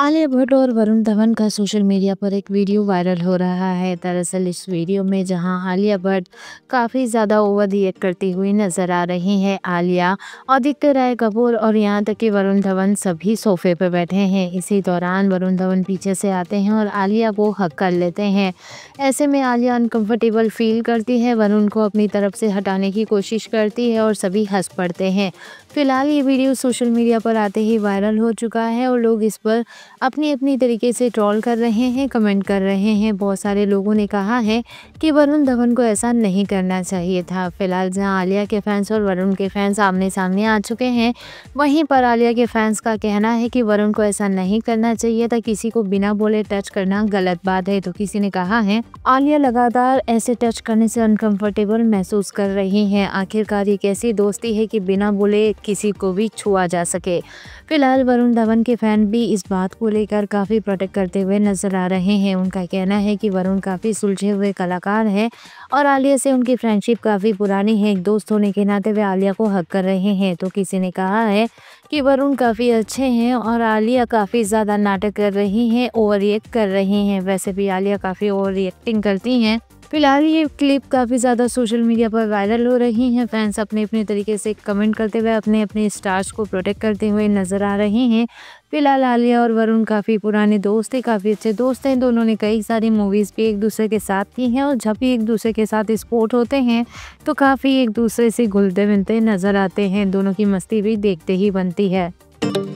आलिया भट्ट और वरुण धवन का social media पर एक वीडियो वायरल हो रहा है दरअसल इस वीडियो में जहां आलिया भट्ट काफ़ी ज़्यादा ओवर एक्ट करती हुई नज़र आ रही हैं आलिया आदित्य राय कपूर और यहां तक कि वरुण धवन सभी सोफे पर बैठे हैं इसी दौरान वरुण धवन पीछे से आते हैं और आलिया को हक कर लेते हैं ऐसे में आलिया अनकम्फर्टेबल फील करती है वरुण को अपनी तरफ से हटाने की कोशिश करती है और सभी हंस पड़ते हैं फिलहाल ये वीडियो सोशल मीडिया पर आते ही वायरल हो चुका है और लोग इस पर अपनी अपनी तरीके से ट्रॉल कर रहे हैं कमेंट कर रहे हैं बहुत सारे लोगों ने कहा है कि वरुण धवन को ऐसा नहीं करना चाहिए था फिलहाल जहां आलिया के फैंस और वरुण के फैंस आमने सामने आ चुके हैं वहीं पर आलिया के फैंस का कहना है कि वरुण को ऐसा नहीं करना चाहिए था किसी को बिना बोले टच करना गलत बात है तो किसी ने कहा है आलिया लगातार ऐसे टच करने से अनकम्फर्टेबल महसूस कर रही हैं आखिरकार एक ऐसी दोस्ती है कि बिना बोले किसी को भी छुआ जा सके फिलहाल वरुण धवन के फैन भी इस बात को लेकर काफ़ी प्रोटेक्ट करते हुए नजर आ रहे हैं उनका कहना है कि वरुण काफ़ी सुलझे हुए कलाकार हैं और आलिया से उनकी फ्रेंडशिप काफ़ी पुरानी है एक दोस्त होने के नाते वे आलिया को हक कर रहे हैं तो किसी ने कहा है कि वरुण काफ़ी अच्छे हैं और आलिया काफ़ी ज़्यादा नाटक कर रही हैं ओवर रिएक्ट कर रही हैं वैसे भी आलिया काफ़ी ओवर रिएक्टिंग करती हैं फिलहाल ये क्लिप काफ़ी ज़्यादा सोशल मीडिया पर वायरल हो रही हैं फैंस अपने अपने तरीके से कमेंट करते हुए अपने अपने स्टार्स को प्रोटेक्ट करते हुए नज़र आ रहे हैं फिलहाल आलिया और वरुण काफ़ी पुराने दोस्त हैं काफ़ी अच्छे दोस्त हैं दोनों ने कई सारी मूवीज़ भी एक दूसरे के साथ की हैं और जब भी एक दूसरे के साथ स्पोर्ट होते हैं तो काफ़ी एक दूसरे से घुलते मिलते नज़र आते हैं दोनों की मस्ती भी देखते ही बनती है